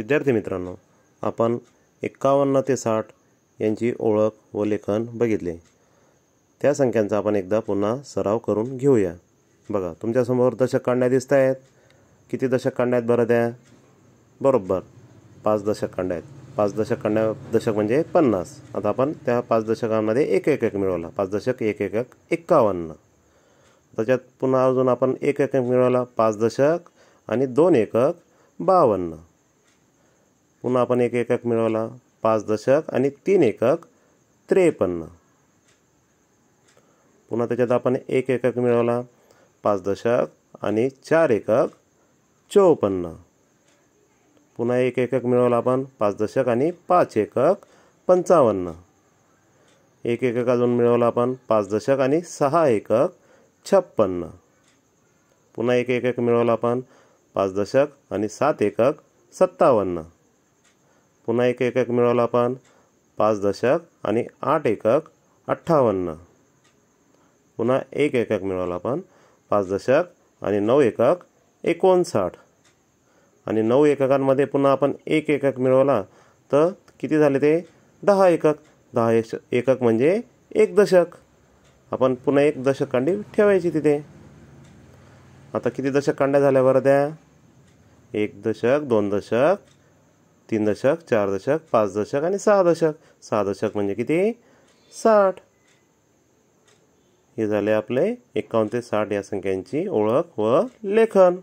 विद्यार्थी मित्रांनो आपण एक्कावन्न ते साठ यांची ओळख व लेखन बघितले त्या संख्यांचा आपण एकदा पुन्हा सराव करून घेऊया बघा तुमच्यासमोर दशक काढण्या दिसत आहेत किती दशक काढण्यात बरं द्या बरोबर पाच दशक काढण्या आहेत पाच दशक काढण्या दशक म्हणजे पन्नास आता आपण त्या पाच दशकांमध्ये एक एक एक मिळवला पाच दशक एक एक एक एक्कावन्न त्याच्यात पुन्हा अजून आपण एक एक मिळवला पाच दशक आणि दोन एकक बावन्न पुन्हा आपण एक एकक मिळवला पाच दशक आणि तीन एकक त्रेपन्न पुन्हा त्याच्यात आपण एक एकक मिळवला पाच दशक आणि चार एकक चौपन्न पुन्हा एक एकक मिळवला आपण पाच दशक आणि पाच एकक पंचावन्न एक एकक अजून मिळवला आपण पाच दशक आणि सहा एकक छप्पन्न पुन्हा एक एकक मिळवला आपण पाच दशक आणि सात एकक सत्तावन्न पुन्हा एक एकक मिळवला आपण पाच दशक आणि आठ एकक अठ्ठावन्न पुन्हा एक एकक मिळवला आपण पाच दशक आणि नऊ एकक एकोणसाठ आणि नऊ एककांमध्ये पुन्हा आपण एक एकक मिळवला तर किती झाले ते दहा एकक दहा एकक म्हणजे एक दशक आपण पुन्हा एक दशक कांडी ठेवायची तिथे आता किती दशक कांड्या झाल्या बरं त्या एक दशक दोन दशक तीन दशक चार दशक पाच दशक आणि सहा दशक सहा दशक म्हणजे किती साठ हे झाले आपले एकावन्न ते साठ या संख्यांची ओळख व लेखन